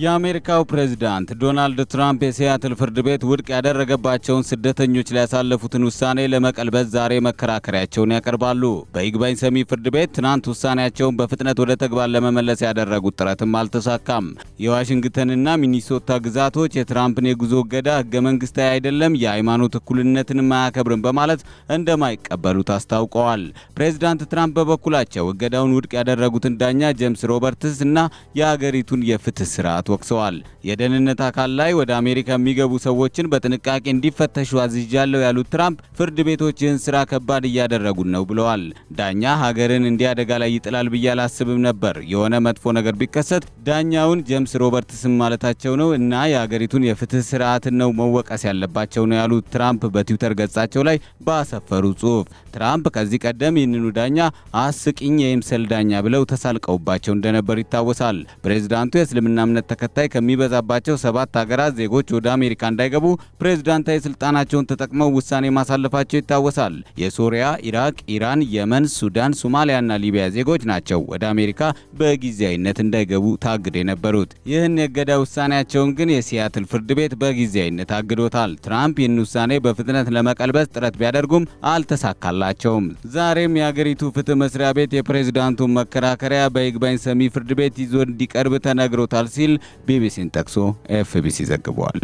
የአሜሪካው ፕሬዝዳንት ዶናልድ ትራምፕ የሲያትል ፍርድ ቤት ውድቅ ያደረገባቸውን ስደተኞች ላይ ያሳለፉትን ውሳኔ ለመቀልበስ ዛሬ መከራከሪያቸውን ያቀርባሉ። በይግባኝ ሰሚ ፍርድ ቤት ትናንት ውሳኔያቸውን በፍጥነት ወደ ተግባር ለመመለስ ያደረጉት ጥረትም አልተሳካም። የዋሽንግተንና ሚኒሶታ ግዛቶች የትራምፕን የጉዞ እገዳ ህገ መንግስታዊ አይደለም፣ የሃይማኖት እኩልነትንም አያከብርም በማለት እንደማይቀበሉት አስታውቀዋል። ፕሬዝዳንት ትራምፕ በበኩላቸው እገዳውን ውድቅ ያደረጉትን ዳኛ ጄምስ ሮበርትስ እና የአገሪቱን የፍትህ ስራ በመውጣት ወቅሰዋል። የደህንነት አካል ላይ ወደ አሜሪካ የሚገቡ ሰዎችን በጥንቃቄ እንዲፈተሹ አዝዣለሁ ያሉት ትራምፕ ፍርድ ቤቶች ይህን ስራ ከባድ እያደረጉን ነው ብለዋል። ዳኛ ሀገርን እንዲህ አደጋ ላይ ይጥላል ብዬ አላስብም ነበር። የሆነ መጥፎ ነገር ቢከሰት ዳኛውን ጄምስ ሮበርትስም ማለታቸው ነው እና የሀገሪቱን የፍትህ ስርዓትን ነው መወቀስ ያለባቸው ነው ያሉት ትራምፕ በትዊተር ገጻቸው ላይ ባሰፈሩ ጽሁፍ ትራምፕ ከዚህ ቀደም ይህንኑ ዳኛ አስቂኝ የይምሰል ዳኛ ብለው ተሳልቀውባቸው እንደነበር ይታወሳል። ፕሬዚዳንቱ የእስልምና እምነት ተከታይ ከሚበዛባቸው ሰባት ሀገራት ዜጎች ወደ አሜሪካ እንዳይገቡ ፕሬዝዳንታዊ ስልጣናቸውን ተጠቅመው ውሳኔ ማሳለፋቸው ይታወሳል። የሶሪያ፣ ኢራቅ፣ ኢራን፣ የመን፣ ሱዳን፣ ሶማሊያና ሊቢያ ዜጎች ናቸው ወደ አሜሪካ በጊዜያዊነት እንዳይገቡ ታግደ የነበሩት። ይህን የእገዳ ውሳኔያቸውን ግን የሲያትል ፍርድ ቤት በጊዜያዊነት አግዶታል። ትራምፕ ይህን ውሳኔ በፍጥነት ለመቀልበስ ጥረት ቢያደርጉም አልተሳካላቸውም። ዛሬም የአገሪቱ ፍትህ መስሪያ ቤት የፕሬዚዳንቱን መከራከሪያ በይግባኝ ሰሚ ፍርድ ቤት ይዞ እንዲቀርብ ተነግሮታል ሲል ቢቢሲን ጠቅሶ ኤፍቢሲ ዘግቧል።